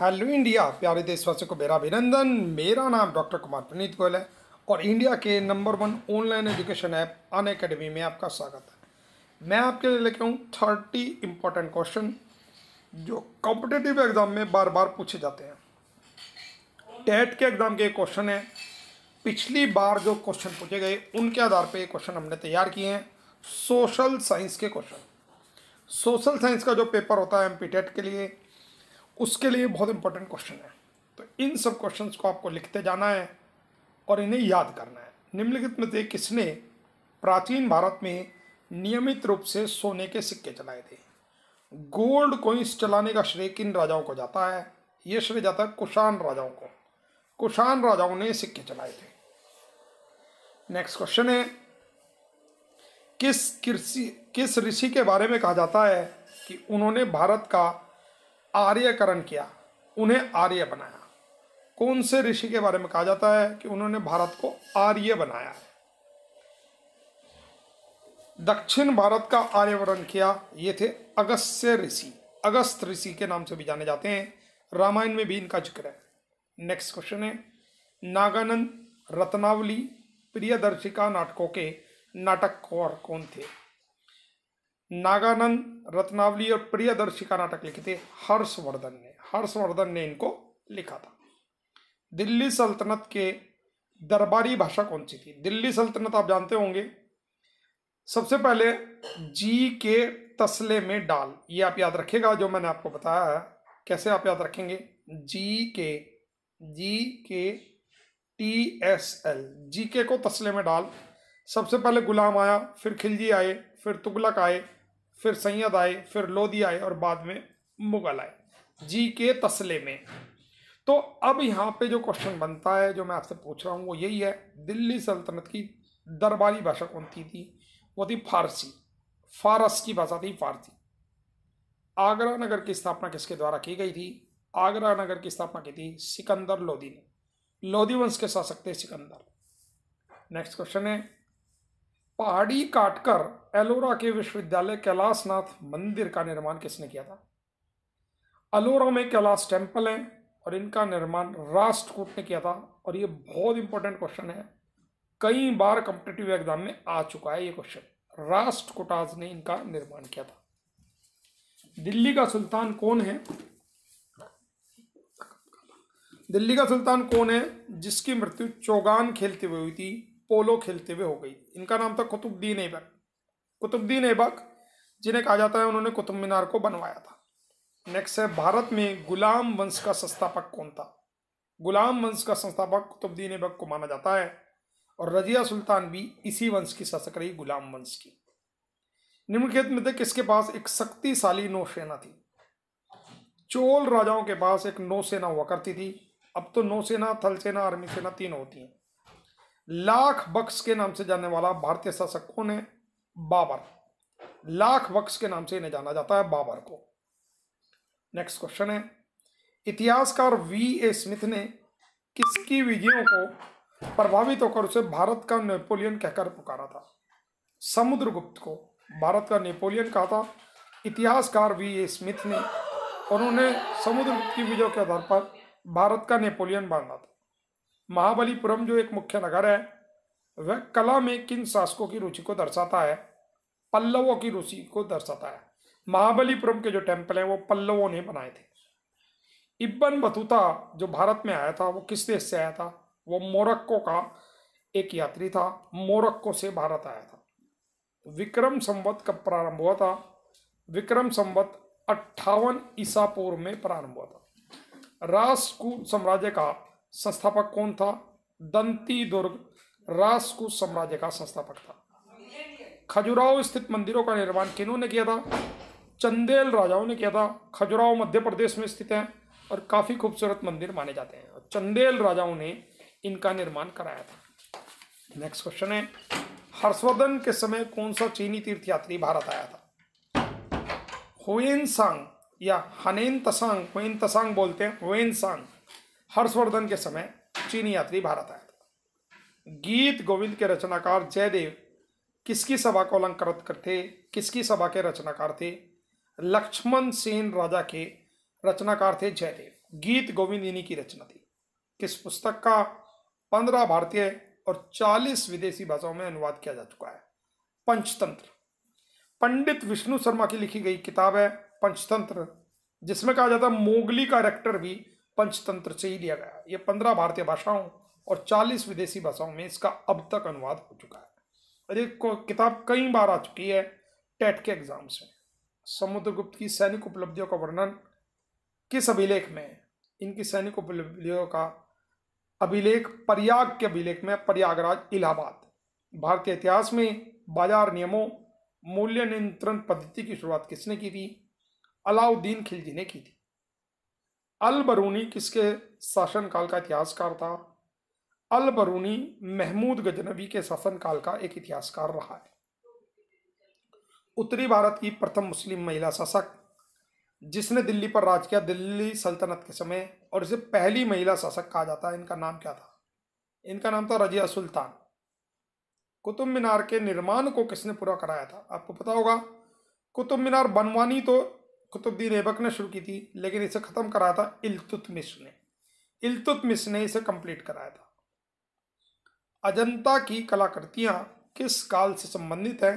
hello India प्यारे देशवासियों को मेरा अभिनंदन मेरा नाम डॉक्टर कुमार प्रनीत गोयल है और इंडिया के number one online education app Unacademy में आपका स्वागत है मैं आपके लिए लेके हूँ थर्टी इम्पोर्टेंट क्वेश्चन जो कॉम्पिटेटिव एग्ज़ाम में बार बार पूछे जाते हैं टेट के एग्ज़ाम के क्वेश्चन हैं पिछली बार जो क्वेश्चन पूछे गए उनके आधार पर क्वेश्चन हमने तैयार किए हैं सोशल साइंस के क्वेश्चन सोशल साइंस का जो पेपर होता है एम के लिए उसके लिए बहुत इंपॉर्टेंट क्वेश्चन है तो इन सब क्वेश्चन को आपको लिखते जाना है और इन्हें याद करना है निम्नलिखित में से किसने प्राचीन भारत में नियमित रूप से सोने के सिक्के चलाए थे गोल्ड कोइंस चलाने का श्रेय किन राजाओं को जाता है ये श्रेय जाता है कुषाण राजाओं को कुषाण राजाओं ने सिक्के चलाए थे नेक्स्ट क्वेश्चन है किस कृषि किस ऋषि के बारे में कहा जाता है कि उन्होंने भारत का आर्यकरण किया उन्हें आर्य बनाया कौन से ऋषि के बारे में कहा जाता है कि उन्होंने भारत को आर्य बनाया है दक्षिण भारत का आर्यवरण किया ये थे अगस्त्य ऋषि अगस्त ऋषि के नाम से भी जाने जाते हैं रामायण में भी इनका जिक्र है नेक्स्ट क्वेश्चन है नागानंद रत्नावली प्रियदर्शिका नाटकों के नाटककार कौन थे नागानंद रत्नावली और प्रियदर्शी का नाटक लिखे थे हर्षवर्धन ने हर्षवर्धन ने इनको लिखा था दिल्ली सल्तनत के दरबारी भाषा कौन सी थी दिल्ली सल्तनत आप जानते होंगे सबसे पहले जी के तसले में डाल ये आप याद रखेगा जो मैंने आपको बताया है कैसे आप याद रखेंगे जी के जी के टी एस एल जी के को तस्ले में डाल सबसे पहले गुलाम आया फिर खिलजी आए फिर तुगलक आए फिर सैयद आए फिर लोधी आए और बाद में मुगल आए जी के तस्ले में तो अब यहाँ पे जो क्वेश्चन बनता है जो मैं आपसे पूछ रहा हूँ वो यही है दिल्ली सल्तनत की दरबारी भाषा कौन थी थी वो थी फारसी फारस की भाषा थी फारसी आगरा नगर की स्थापना किसके द्वारा की गई थी आगरा नगर की स्थापना की थी सिकंदर लोधी ने लोधी वंश के शासक थे सिकंदर नेक्स्ट क्वेश्चन है पहाड़ी काटकर एलोरा के विश्वविद्यालय कैलाशनाथ मंदिर का निर्माण किसने किया था अलोरा में कैलाश टेम्पल है और इनका निर्माण राष्ट्रकूट ने किया था और ये बहुत इंपॉर्टेंट क्वेश्चन है कई बार कॉम्पिटेटिव एग्जाम में आ चुका है ये क्वेश्चन राष्ट्रकुटाज ने इनका निर्माण किया था दिल्ली का सुल्तान कौन है दिल्ली का सुल्तान कौन है जिसकी मृत्यु चौगान खेलते हुए हुई थी पोलो खेलते हुए हो गई इनका नाम था कुतुबद्दीन ऐबक कुतुबद्दीन ऐबक जिन्हें कहा जाता है उन्होंने कुतुब मीनार को बनवाया था नेक्स्ट है भारत में गुलाम वंश का संस्थापक कौन था गुलाम वंश का संस्थापक कुतुबद्दीन ऐबक को माना जाता है और रजिया सुल्तान भी इसी वंश की शासक रही गुलाम वंश की निम्नलिखित में से किसके पास एक शक्तिशाली नौसेना थी चोल राजाओं के पास एक नौसेना हुआ करती थी अब तो नौसेना थलसेना आर्मी सेना तीन होती हैं लाख बक्स के नाम से जाने वाला भारतीय शासक कौन है बाबर लाख बक्स के नाम से इन्हें जाना जाता है बाबर को नेक्स्ट क्वेश्चन है इतिहासकार वी ए स्मिथ ने किसकी विजयों को प्रभावित होकर उसे भारत का नेपोलियन कहकर पुकारा था समुद्रगुप्त को भारत का नेपोलियन कहा था इतिहासकार वी ए स्मिथ ने उन्होंने समुद्रगुप्त की विजयों के आधार पर भारत का नेपोलियन बांधा था महाबलीपुरम जो एक मुख्य नगर है वह कला में किन शासकों की रुचि को दर्शाता है पल्लवों की रुचि को दर्शाता है महाबलीपुरम के जो टेम्पल हैं वो पल्लवों ने बनाए थे इब्बन बतूता जो भारत में आया था वो किस देश से आया था वो मोरक्को का एक यात्री था मोरक्को से भारत आया था विक्रम संवत कब प्रारंभ हुआ था विक्रम संवत अट्ठावन ईसा पूर्व में प्रारंभ हुआ था राजकूट साम्राज्य का संस्थापक कौन था दंती दुर्ग राजकूट साम्राज्य का संस्थापक था खजुराहो स्थित मंदिरों का निर्माण किन्हों ने किया था चंदेल राजाओं ने किया था खजुराहो मध्य प्रदेश में स्थित है और काफ़ी खूबसूरत मंदिर माने जाते हैं और चंदेल राजाओं ने इनका निर्माण कराया था नेक्स्ट क्वेश्चन है हर्षवर्धन के समय कौन सा चीनी तीर्थयात्री भारत आया था हुएन सांग या हनेन तसांग हुएन तसांग बोलते हैं हुएन सांग हर्षवर्धन के समय चीनी यात्री भारत आया था गीत गोविंद के रचनाकार जयदेव किसकी सभा को अलंकृत करते किसकी सभा के रचनाकार थे लक्ष्मण सेन राजा के रचनाकार थे जयदेव गीत गोविंद इन्हीं की रचना थी किस पुस्तक का पंद्रह भारतीय और चालीस विदेशी भाषाओं में अनुवाद किया जा चुका है पंचतंत्र पंडित विष्णु शर्मा की लिखी गई किताब है पंचतंत्र जिसमें कहा जाता है मोगली का भी पंचतंत्र से ही लिया गया ये पंद्रह भारतीय भाषाओं और चालीस विदेशी भाषाओं में इसका अब तक अनुवाद हो चुका है और ये किताब कई बार आ चुकी है टेट के एग्जाम्स में समुद्रगुप्त की सैनिक उपलब्धियों का वर्णन किस अभिलेख में इनकी सैनिक उपलब्धियों का अभिलेख प्रयाग के अभिलेख में प्रयागराज इलाहाबाद भारतीय इतिहास में बाजार नियमों मूल्य नियंत्रण पद्धति की शुरुआत किसने की थी अलाउद्दीन खिलजी ने की थी अल बरूनी किसके शासनकाल का इतिहासकार था अल बरूनी महमूद गजनवी के शासनकाल का एक इतिहासकार रहा है उत्तरी भारत की प्रथम मुस्लिम महिला शासक जिसने दिल्ली पर राज किया दिल्ली सल्तनत के समय और इसे पहली महिला शासक कहा जाता है इनका नाम क्या था इनका नाम था रजिया सुल्तान कुतुब मीनार के निर्माण को किसने पूरा कराया था आपको पता होगा कुतुब मीनार बनवानी तो कुतुबद्दीन ऐबक ने शुरू की थी लेकिन इसे ख़त्म कराया था मिस ने मिस ने इसे कंप्लीट कराया था अजंता की कलाकृतियाँ किस काल से संबंधित हैं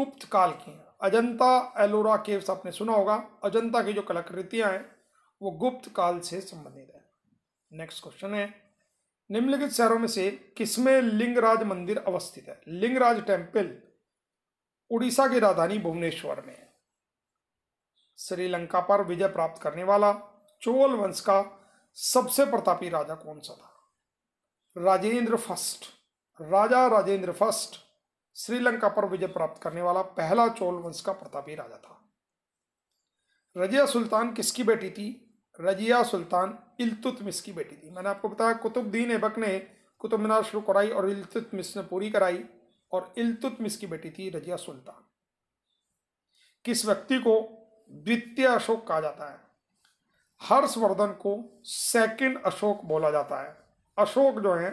गुप्त काल की हैं अजंता एलोरा केव्स आपने सुना होगा अजंता की जो कलाकृतियाँ हैं वो गुप्त काल से संबंधित है नेक्स्ट क्वेश्चन है निम्नलिखित शहरों में से किसमें लिंगराज मंदिर अवस्थित है लिंगराज टेम्पल उड़ीसा की राजधानी भुवनेश्वर में है श्रीलंका पर विजय प्राप्त करने वाला चोल वंश का सबसे प्रतापी राजा कौन सा था राजेंद्र फर्स्ट राजा राजेंद्र फर्स्ट श्रीलंका पर विजय प्राप्त करने वाला पहला चोल वंश का प्रतापी राजा था रजिया सुल्तान किसकी बेटी थी रजिया सुल्तान इल्तुतमिस की बेटी थी मैंने आपको बताया कुतुबद्दीन ऐबक ने कुतुब मीनार शुरू कराई और इल्तुतमिस ने पूरी कराई और इल्तुतमिस की बेटी थी रजिया सुल्तान किस व्यक्ति को द्वितीय अशोक कहा जाता है हर्षवर्धन को सेकंड अशोक बोला जाता है अशोक जो है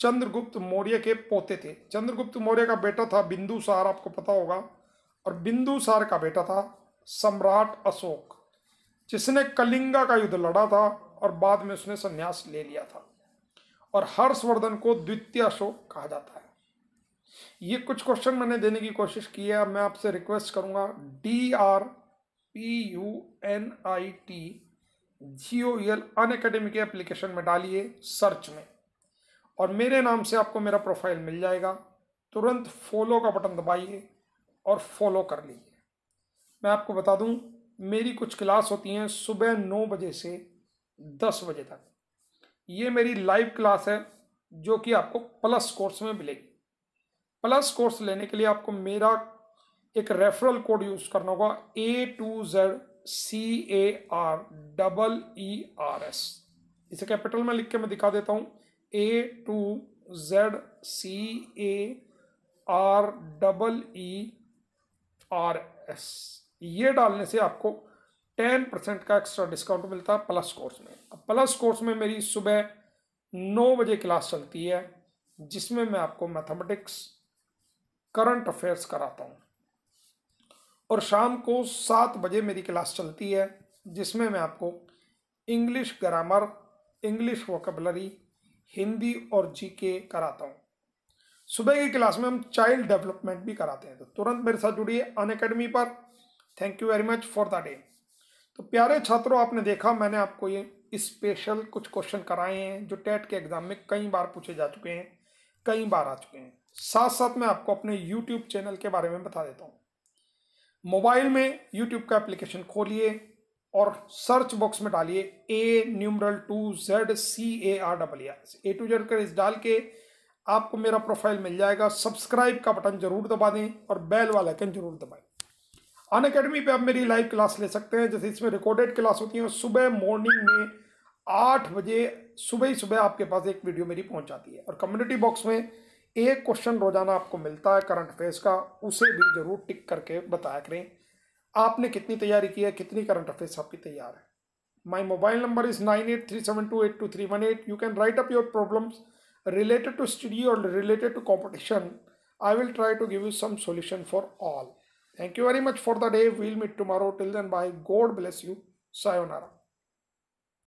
चंद्रगुप्त मौर्य के पोते थे चंद्रगुप्त मौर्य का बेटा था बिंदुसार आपको पता होगा और बिंदुसार का बेटा था सम्राट अशोक जिसने कलिंगा का युद्ध लड़ा था और बाद में उसने संन्यास ले लिया था और हर्षवर्धन को द्वितीय अशोक कहा जाता है ये कुछ क्वेश्चन मैंने देने की कोशिश की है मैं आपसे रिक्वेस्ट करूंगा D R P U N I T G O L Unacademy के एप्लीकेशन में डालिए सर्च में और मेरे नाम से आपको मेरा प्रोफाइल मिल जाएगा तुरंत फॉलो का बटन दबाइए और फॉलो कर लीजिए मैं आपको बता दूं मेरी कुछ क्लास होती हैं सुबह नौ बजे से दस बजे तक ये मेरी लाइव क्लास है जो कि आपको प्लस कोर्स में मिलेगी प्लस कोर्स लेने के लिए आपको मेरा एक रेफरल कोड यूज करना होगा A to Z C A R double E R S इसे कैपिटल में लिख के मैं दिखा देता हूँ A to Z C A R double E R S ये डालने से आपको टेन परसेंट का एक्स्ट्रा डिस्काउंट मिलता है प्लस कोर्स में अब प्लस कोर्स में मेरी सुबह नौ बजे क्लास चलती है जिसमें मैं आपको मैथमेटिक्स करंट अफेयर्स कराता हूँ और शाम को सात बजे मेरी क्लास चलती है जिसमें मैं आपको English grammar English vocabulary Hindi और जीके कराता हूँ सुबह की क्लास में हम चाइल्ड डेवलपमेंट भी कराते हैं तो तुरंत मेरे साथ जुड़िए अन अकेडमी पर thank you very much for the day तो प्यारे छात्रों आपने देखा मैंने आपको ये स्पेशल कुछ क्वेश्चन कराए हैं जो टेट के एग्ज़ाम में कई बार पूछे जा चुके हैं कई बार आ चुके हैं साथ साथ मैं आपको अपने यूट्यूब चैनल के बारे में बता देता हूँ मोबाइल में यूट्यूब का एप्लीकेशन खोलिए और सर्च बॉक्स में डालिए A numeral two Z C A R double A to Z कर इस डाल के आपको मेरा प्रोफाइल मिल जाएगा सब्सक्राइब का बटन जरूर दबा दें और बेल वाला आइकन जरूर दबाएं अन अकेडमी पर आप मेरी लाइव क्लास ले सकते हैं जैसे इसमें रिकॉर्डेड क्लास होती है सुबह मॉर्निंग में आठ बजे सुबह ही सुबह आपके पास एक वीडियो मेरी पहुंच जाती है और कम्युनिटी बॉक्स में एक क्वेश्चन रोजाना आपको मिलता है करंट अफेयर्स का उसे भी जरूर टिक करके बताया करें आपने कितनी तैयारी की है कितनी करंट अफेयर्स आपकी तैयार है my mobile number is nine eight three seven two eight two three one eight you can write up your problems related to study और related to competition I will try to give you some solution for all thank you very much for the day will meet tomorrow till then bye God bless you sayonara